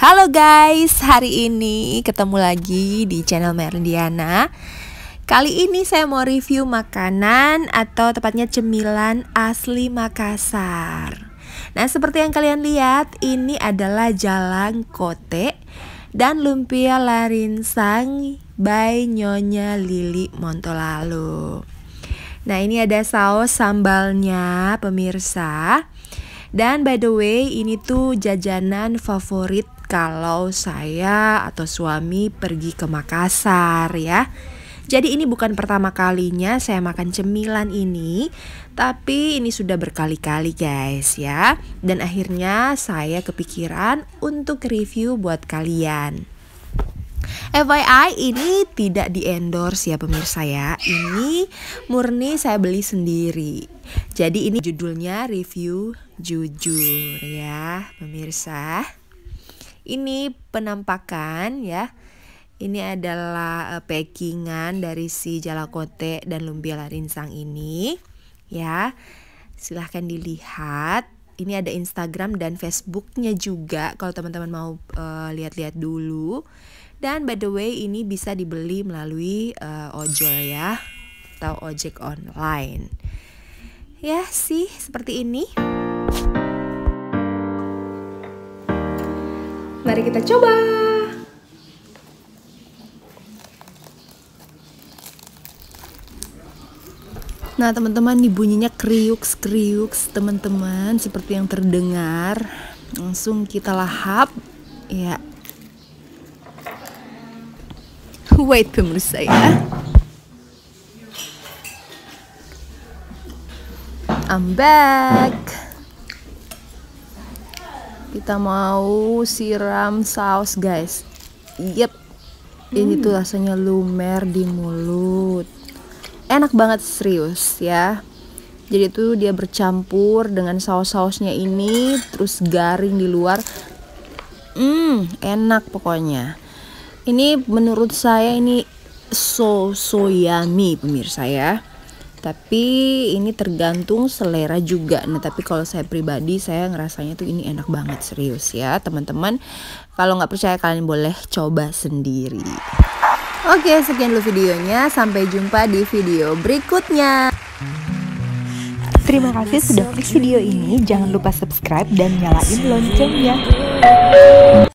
Halo guys, hari ini ketemu lagi di channel Merdiana. Kali ini saya mau review makanan atau tepatnya cemilan asli Makassar. Nah, seperti yang kalian lihat, ini adalah jalan kote dan lumpia larinsang by Nyonya Lili Montolalu. Nah, ini ada saus sambalnya, pemirsa. Dan by the way, ini tuh jajanan favorit kalau saya atau suami pergi ke Makassar ya. Jadi ini bukan pertama kalinya saya makan cemilan ini, tapi ini sudah berkali-kali guys ya. Dan akhirnya saya kepikiran untuk review buat kalian. FYI ini tidak di endorse ya pemirsa ya Ini murni saya beli sendiri Jadi ini judulnya review jujur ya pemirsa ini penampakan ya. Ini adalah eh, packingan dari si jalakote dan lumpia larinsang ini ya. Silahkan dilihat. Ini ada Instagram dan Facebooknya juga kalau teman-teman mau eh, lihat-lihat uh, dulu. Dan by the way ini bisa dibeli melalui uh, ojol ya atau ojek online. Ya sih seperti ini. Mari kita coba. Nah teman-teman ini bunyinya kriuk, kriuk, teman-teman seperti yang terdengar Langsung kita lahap Ya Wait pemirsa ya I'm back kita mau siram saus guys yep hmm. ini tuh hmm. rasanya lumer di mulut enak banget serius ya jadi itu dia bercampur dengan saus-sausnya ini terus garing di luar hmm enak pokoknya ini menurut saya ini so so yummy pemirsa ya tapi ini tergantung selera juga nah tapi kalau saya pribadi saya ngerasanya tuh ini enak banget serius ya teman-teman kalau nggak percaya kalian boleh coba sendiri Oke sekian dulu videonya sampai jumpa di video berikutnya Terima kasih sudah klik video ini jangan lupa subscribe dan nyalain loncengnya